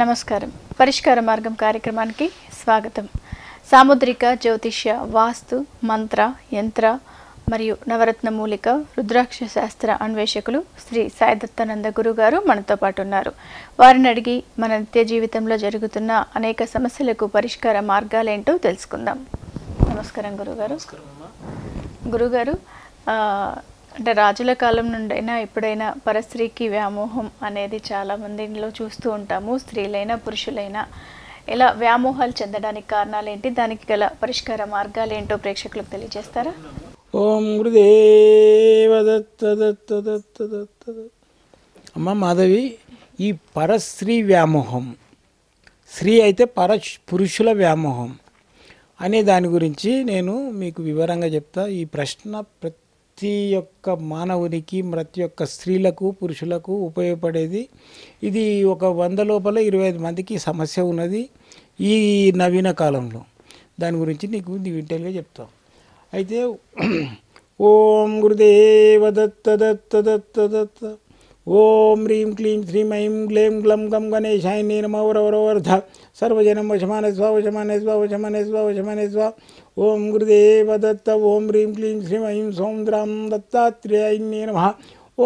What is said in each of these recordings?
నమస్కారం పరిష్కార మార్గం కార్యక్రమానికి స్వాగతం సాముద్రిక జ్యోతిష్య వాస్తు మంత్ర యంత్ర మరియు నవరత్న మూలిక రుద్రాక్ష శాస్త్ర అన్వేషకులు శ్రీ సాయిదత్తానంద గురువు గారు మనతో పాటు ఉన్నారు వారిని అడిగి మన నిత్య జీవితంలో జరుగుతున్న అనేక సమస్యలకు పరిష్కార మార్గాలేంటో తెలుసుకుందాం నమస్కారం గురుగారు గురుగారు అంటే రాజుల కాలం నుండైనా ఎప్పుడైనా పరస్త్రీకి వ్యామోహం అనేది చాలామంది ఇంట్లో చూస్తూ ఉంటాము స్త్రీలైనా పురుషులైనా ఇలా వ్యామోహాలు చెందడానికి కారణాలు ఏంటి దానికి గల పరిష్కార మార్గాలు ఏంటో ప్రేక్షకులకు తెలియజేస్తారా ఓం అమ్మ మాధవి ఈ పరస్త్రీ వ్యామోహం స్త్రీ అయితే పర పురుషుల వ్యామోహం అనే దాని గురించి నేను మీకు వివరంగా చెప్తా ఈ ప్రశ్న ప్రతి ప్రతి ఒక్క మానవునికి ప్రతి ఒక్క స్త్రీలకు పురుషులకు ఉపయోగపడేది ఇది ఒక వంద లోపల ఇరవై ఐదు మందికి సమస్య ఉన్నది ఈ నవీన కాలంలో దాని గురించి నీకు డీటెయిల్గా చెప్తాం అయితే ఓం గురుదేవ దత్త దత్త దత్త దత్త ओम ह्रीं क्लीं श्रीं ऐं ग्लें ग्लं गं गणेशाय ने नम वरवरवर्ध सर्वजनं वशमान स्वा वशमान स्वा वशमान स्वा वशमान स्वा ओम गुरुदेव दत्त ओम ह्रीं क्लीं श्रीं ऐं सौन्द्रां दत्तात्रेयाय ने नम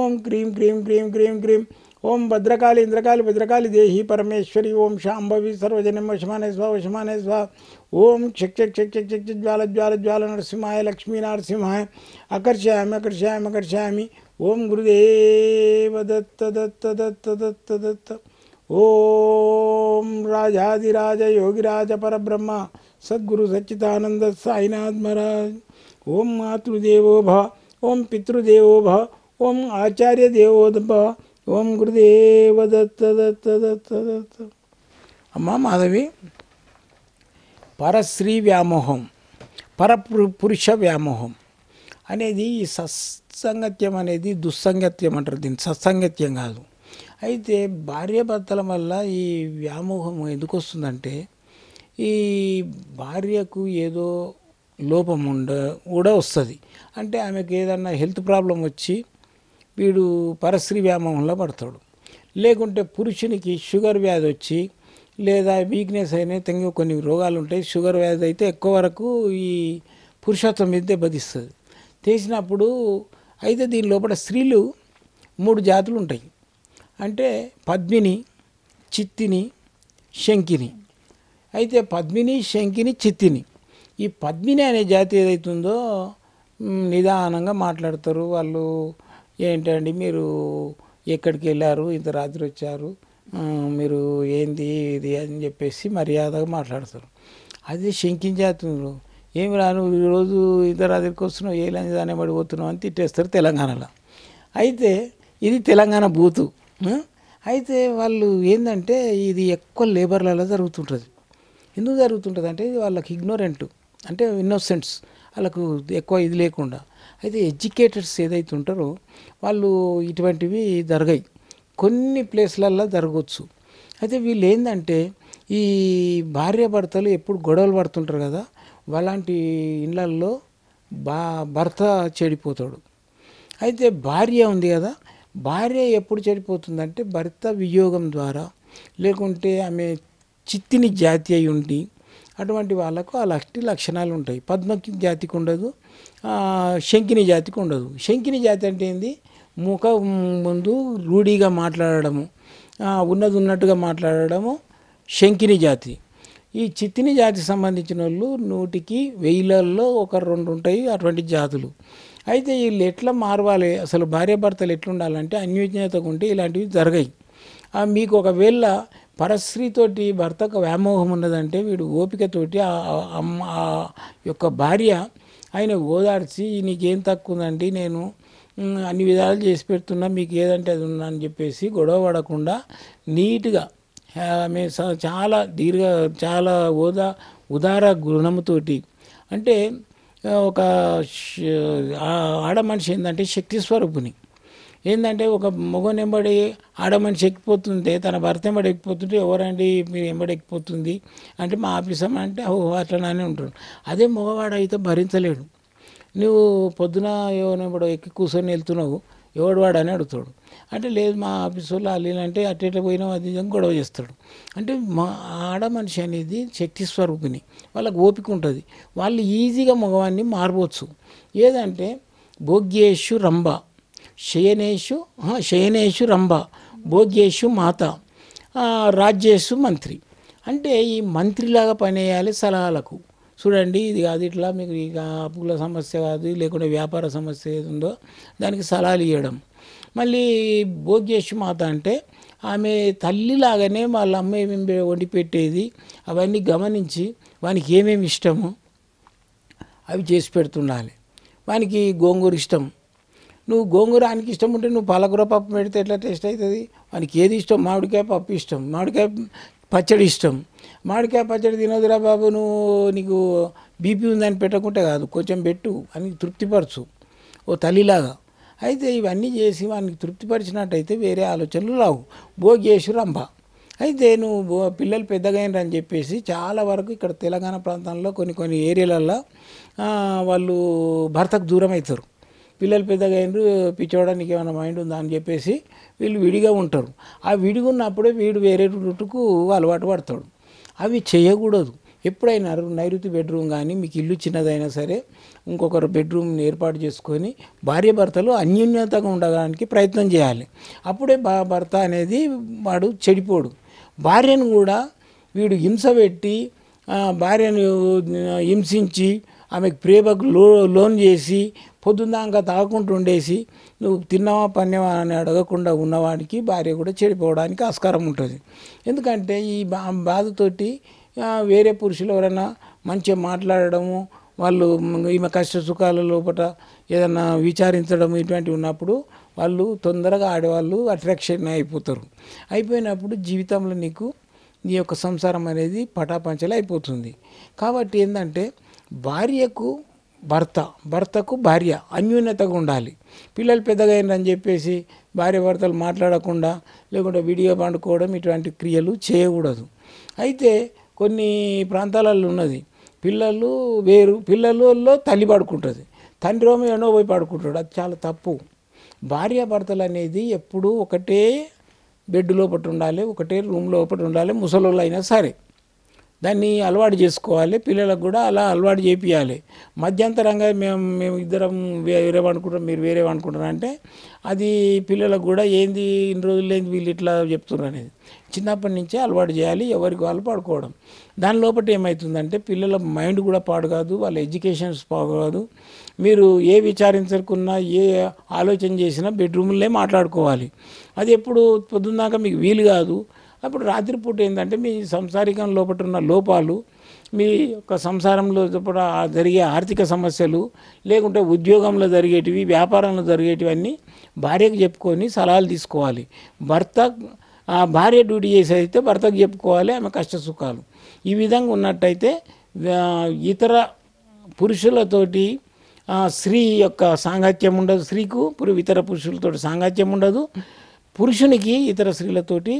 ओम क्रीं क्रीं क्रीं क्रीं क्रीं ओम भद्रकाली इंद्रकाली भद्रकाली देही परमेश्वरी ओम शांभवी सर्वजनम वशमान स्वा वशमान स्वा ओम क्षक क्षक क्षक क्षक क्षक ज्वाल ज्वाल ज्वाल नरसिंहाय लक्ष्मी नरसिंहाय आकर्षयामी आकर्षयामी आकर्षयामी ॐ गुरुदेव दत्त दत्त दत्त दत्त दत्त ॐ राजाधिराज योगिराज परब्रह्म सद्गुरु सच्चिदानंद साईनाथ महाराज ओम मातृदेवो भव ओम पितृदेवो भव ओम आचार्य देवो भव ओम गुरुदेव दत्त दत्त दत्त दत्त अम्मा माधवी परस्त्री व्यामोहम परपुरुष व्यामोहम అనేది ఈ సత్సంగత్యం అనేది దుస్సంగత్యం అంటారు దీన్ని సత్సంగత్యం కాదు అయితే భార్యాభర్తల వల్ల ఈ వ్యామోహం ఎందుకు వస్తుందంటే ఈ భార్యకు ఏదో లోపం ఉండ కూడా వస్తుంది అంటే ఆమెకు ఏదన్నా హెల్త్ ప్రాబ్లం వచ్చి వీడు పరశ్రీ వ్యామోహంలో పడతాడు లేకుంటే పురుషునికి షుగర్ వ్యాధి వచ్చి లేదా వీక్నెస్ అయినా కొన్ని రోగాలు ఉంటాయి షుగర్ వ్యాధి అయితే ఎక్కువ వరకు ఈ పురుషత్వం మీద దెబ్బతిస్తుంది చేసినప్పుడు అయితే దీని లోపల స్త్రీలు మూడు జాతులు ఉంటాయి అంటే పద్మిని చిత్తిని శంకిని అయితే పద్మిని శంకిని చిత్తిని ఈ పద్మిని అనే జాతి ఏదైతుందో నిదానంగా మాట్లాడతారు వాళ్ళు ఏంటండి మీరు ఎక్కడికి వెళ్ళారు ఇంత రాత్రి వచ్చారు మీరు ఏంది ఇది అని చెప్పేసి మర్యాదగా మాట్లాడతారు శంకిని శంకించేతున్నారు ఏమి రా నువ్వు ఈరోజు ఇద్దరు దగ్గరికి వస్తున్నావు ఏ లంజ దాని పడిపోతున్నావు అని తిట్టేస్తారు తెలంగాణలో అయితే ఇది తెలంగాణ బూతు అయితే వాళ్ళు ఏంటంటే ఇది ఎక్కువ లేబర్లలో జరుగుతుంటుంది ఎందుకు జరుగుతుంటుంది అంటే ఇది వాళ్ళకి ఇగ్నోరెంట్ అంటే ఇన్నోసెంట్స్ వాళ్ళకు ఎక్కువ ఇది లేకుండా అయితే ఎడ్యుకేటెడ్స్ ఏదైతే ఉంటారో వాళ్ళు ఇటువంటివి జరగాయి కొన్ని ప్లేస్లల్లో జరగవచ్చు అయితే వీళ్ళు ఏంటంటే ఈ భార్యాభర్తలు ఎప్పుడు గొడవలు పడుతుంటారు కదా అలాంటి ఇళ్ళల్లో బా భర్త చెడిపోతాడు అయితే భార్య ఉంది కదా భార్య ఎప్పుడు చెడిపోతుందంటే భర్త వియోగం ద్వారా లేకుంటే ఆమె చిత్తిని జాతి అయి ఉండి అటువంటి వాళ్ళకు ఆ లక్షటి లక్షణాలు ఉంటాయి పద్మకి జాతికి ఉండదు శంకిని జాతికి ఉండదు శంకిని జాతి అంటే ఏంది ముఖ ముందు రూఢీగా మాట్లాడడము ఉన్నది ఉన్నట్టుగా మాట్లాడడము శంకిని జాతి ఈ చిత్తిని జాతికి సంబంధించిన వాళ్ళు నూటికి వెయ్యిలలో ఒక రెండు ఉంటాయి అటువంటి జాతులు అయితే వీళ్ళు ఎట్లా మారవాలి అసలు భార్యాభర్తలు ఎట్లుండాలంటే అన్యోజ్ఞతగా ఉంటే ఇలాంటివి జరగాయి మీకు ఒకవేళ పరస్త్రీతోటి భర్తకు వ్యామోహం ఉన్నదంటే వీడు ఓపికతోటి ఆ యొక్క భార్య ఆయన ఓదార్చి నీకేం తక్కువ ఉందండి నేను అన్ని విధాలు చేసి పెడుతున్నా మీకు ఏదంటే అది ఉందని అని చెప్పేసి గొడవ పడకుండా నీట్గా చాలా దీర్ఘ చాలా ఓదా ఉదార గుణముతోటి అంటే ఒక ఆడ మనిషి ఏంటంటే శక్తి స్వరూపుని ఏంటంటే ఒక మగని ఎంబడి ఆడ మనిషి ఎక్కిపోతుంటే తన భర్త ఎంబడి ఎక్కిపోతుంటే ఎవరండి మీరు ఎంబడి ఎక్కిపోతుంది అంటే మా ఆఫీసం అంటే అట్లా నానే ఉంటాడు అదే మగవాడు అయితే భరించలేడు నువ్వు పొద్దున ఎవరినెంబడో ఎక్కి కూర్చొని వెళ్తున్నావు ఎవడు అని అడుగుతాడు అంటే లేదు మా ఆఫీసులో అంటే అటు ఇట్లా పోయినాం అది గొడవ చేస్తాడు అంటే మా ఆడ మనిషి అనేది శక్తి స్వరూపిణి వాళ్ళకి ఓపిక ఉంటుంది వాళ్ళు ఈజీగా మగవాన్ని మారవచ్చు ఏదంటే భోగ్యేషు రంభ శయనేషు శయనేషు రంభ భోగ్యేషు మాత రాజ్యేషు మంత్రి అంటే ఈ మంత్రిలాగా పనిచేయాలి సలహాలకు చూడండి ఇది కాదు ఇట్లా మీకు ఇక అప్పుల సమస్య కాదు లేకుంటే వ్యాపార సమస్య ఏది ఉందో దానికి సలహాలు ఇవ్వడం మళ్ళీ భోగేశ్ మాత అంటే ఆమె తల్లిలాగానే వాళ్ళ అమ్మ ఏమేమి వండి పెట్టేది అవన్నీ గమనించి వానికి ఏమేమి ఇష్టము అవి చేసి పెడుతుండాలి వానికి గోంగూర ఇష్టం నువ్వు గోంగూర ఆయనకి ఇష్టం ఉంటే నువ్వు పాలకూర పప్పు పెడితే ఎట్లా టేస్ట్ అవుతుంది వానికి ఏది ఇష్టం మామిడికాయ పప్పు ఇష్టం మామిడికాయ పచ్చడి ఇష్టం మామిడికాయ పచ్చడి తినదురా బాబు నువ్వు నీకు బీపీ ఉందని పెట్టకుంటే కాదు కొంచెం పెట్టు అని తృప్తిపరచు ఓ తల్లిలాగా అయితే ఇవన్నీ చేసి వానికి తృప్తిపరిచినట్టయితే వేరే ఆలోచనలు రావు భోగేశు రంభ అయితే నువ్వు పిల్లలు అని చెప్పేసి చాలా వరకు ఇక్కడ తెలంగాణ ప్రాంతంలో కొన్ని కొన్ని ఏరియాలలో వాళ్ళు భర్తకు దూరం అవుతారు పిల్లలు పెద్దగైనరు పిచ్చోడానికి ఏమైనా మైండ్ ఉందా అని చెప్పేసి వీళ్ళు విడిగా ఉంటారు ఆ విడిగా ఉన్నప్పుడే వీడు వేరే రూటుకు అలవాటు పడతాడు అవి చేయకూడదు ఎప్పుడైనా నైరుతి బెడ్రూమ్ కానీ మీకు ఇల్లు చిన్నదైనా సరే ఇంకొకరు బెడ్రూమ్ని ఏర్పాటు చేసుకొని భార్య భర్తలు అన్యోన్యతగా ఉండడానికి ప్రయత్నం చేయాలి అప్పుడే భర్త అనేది వాడు చెడిపోడు భార్యను కూడా వీడు హింస పెట్టి భార్యను హింసించి ఆమెకు ప్రేమకు లో లోన్ చేసి పొద్దున్నాక తాగకుండా ఉండేసి నువ్వు తిన్నావా పన్నావా అని అడగకుండా ఉన్నవాడికి భార్య కూడా చెడిపోవడానికి ఆస్కారం ఉంటుంది ఎందుకంటే ఈ బా బాధతోటి వేరే పురుషులు ఎవరైనా మంచిగా మాట్లాడడము వాళ్ళు ఈమె కష్ట సుఖాల లోపల ఏదన్నా విచారించడం ఇటువంటివి ఉన్నప్పుడు వాళ్ళు తొందరగా ఆడవాళ్ళు అట్రాక్షన్ అయిపోతారు అయిపోయినప్పుడు జీవితంలో నీకు నీ యొక్క సంసారం అనేది పటాపంచలు అయిపోతుంది కాబట్టి ఏంటంటే భార్యకు భర్త భర్తకు భార్య అన్యూన్యతగా ఉండాలి పిల్లలు పెద్దగా అని చెప్పేసి భార్య భర్తలు మాట్లాడకుండా లేకుంటే వీడియో పండుకోవడం ఇటువంటి క్రియలు చేయకూడదు అయితే కొన్ని ప్రాంతాలలో ఉన్నది పిల్లలు వేరు పిల్లలలో తల్లి పడుకుంటుంది తండ్రి రోమ ఎన్నో పోయి పడుకుంటాడు అది చాలా తప్పు భార్యాభర్తలు అనేది ఎప్పుడూ ఒకటే బెడ్ లోపల ఉండాలి ఒకటే రూమ్ లోపల ఉండాలి ముసలోళ్ళు అయినా సరే దాన్ని అలవాటు చేసుకోవాలి పిల్లలకు కూడా అలా అలవాటు చేపియాలి మధ్యంతరంగా మేము మేము ఇద్దరం వేరే అనుకుంటాం మీరు వేరే అంటే అది పిల్లలకు కూడా ఏంది ఇన్ని రోజులు ఏంది వీళ్ళు ఇట్లా చెప్తున్నారు అనేది చిన్నప్పటి నుంచే అలవాటు చేయాలి ఎవరికి వాళ్ళు పడుకోవడం దాని లోపల ఏమవుతుందంటే పిల్లల మైండ్ కూడా పాడు కాదు వాళ్ళ ఎడ్యుకేషన్స్ పాడు మీరు ఏ విచారించకున్నా ఏ ఆలోచన చేసినా బెడ్రూమ్లే మాట్లాడుకోవాలి అది ఎప్పుడు పొద్దున్నాక మీకు వీలు కాదు అప్పుడు రాత్రిపూట ఏంటంటే మీ సంసారికం లోపల ఉన్న లోపాలు మీ యొక్క సంసారంలో జరిగే ఆర్థిక సమస్యలు లేకుంటే ఉద్యోగంలో జరిగేటివి వ్యాపారంలో జరిగేటివన్నీ భార్యకు చెప్పుకొని సలహాలు తీసుకోవాలి భర్త భార్య డ్యూటీ చేసి అయితే భర్తకు చెప్పుకోవాలి ఆమె కష్ట సుఖాలు ఈ విధంగా ఉన్నట్టయితే ఇతర పురుషులతోటి స్త్రీ యొక్క సాంగత్యం ఉండదు స్త్రీకు ఇతర పురుషులతో సాంగత్యం ఉండదు పురుషునికి ఇతర స్త్రీలతోటి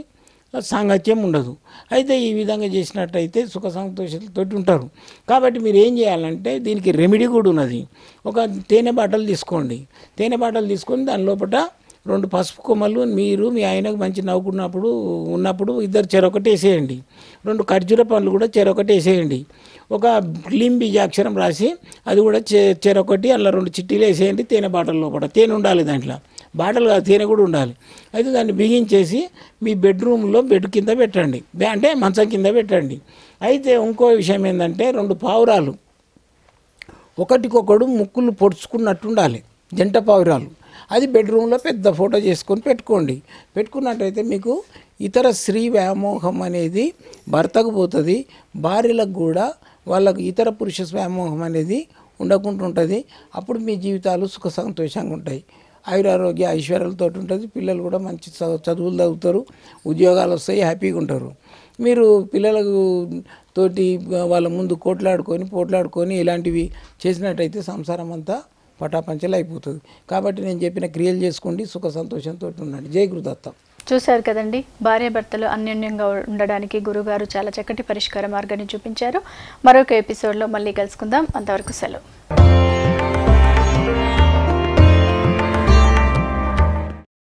సాంగత్యం ఉండదు అయితే ఈ విధంగా చేసినట్టయితే సుఖ సంతోషాలతో ఉంటారు కాబట్టి మీరు ఏం చేయాలంటే దీనికి రెమెడీ కూడా ఉన్నది ఒక తేనె బాటలు తీసుకోండి తేనె బాటలు తీసుకొని దాని లోపల రెండు పసుపు కొమ్మలు మీరు మీ ఆయనకు మంచి నవ్వుకున్నప్పుడు ఉన్నప్పుడు ఇద్దరు చెరొకటి వేసేయండి రెండు ఖర్జూర పండ్లు కూడా చెరొకటి వేసేయండి ఒక క్లీమ్ బీజాక్షరం రాసి అది కూడా చెరొకటి అలా రెండు చిట్టీలు వేసేయండి తేనె బాటల లోపల తేనె ఉండాలి దాంట్లో బాటలు కాదు తేనె కూడా ఉండాలి అయితే దాన్ని బిగించేసి మీ బెడ్రూమ్లో బెడ్ కింద పెట్టండి అంటే మంచం కింద పెట్టండి అయితే ఇంకో విషయం ఏంటంటే రెండు పావురాలు ఒకటికొకడు ముక్కులు పొడుచుకున్నట్టు ఉండాలి జంట పావురాలు అది బెడ్రూమ్లో పెద్ద ఫోటో చేసుకొని పెట్టుకోండి పెట్టుకున్నట్టయితే మీకు ఇతర స్త్రీ వ్యామోహం అనేది భర్తకు పోతుంది భార్యలకు కూడా వాళ్ళకు ఇతర పురుష వ్యామోహం అనేది ఉండకుండా ఉంటుంది అప్పుడు మీ జీవితాలు సుఖ సంతోషంగా ఉంటాయి ఆయురారోగ్య ఐశ్వర్యాలతో ఉంటుంది పిల్లలు కూడా మంచి చదువులు చదువుతారు ఉద్యోగాలు వస్తాయి హ్యాపీగా ఉంటారు మీరు పిల్లలకు తోటి వాళ్ళ ముందు కోట్లాడుకొని పోట్లాడుకొని ఇలాంటివి చేసినట్టయితే సంసారం అంతా పటాపంచలు అయిపోతుంది కాబట్టి నేను చెప్పిన క్రియలు చేసుకోండి సుఖ సంతోషంతో ఉండండి జయ గురుదత్త చూశారు కదండి భర్తలు అన్యోన్యంగా ఉండడానికి గురుగారు చాలా చక్కటి పరిష్కార మార్గాన్ని చూపించారు మరొక ఎపిసోడ్లో మళ్ళీ కలుసుకుందాం అంతవరకు సెలవు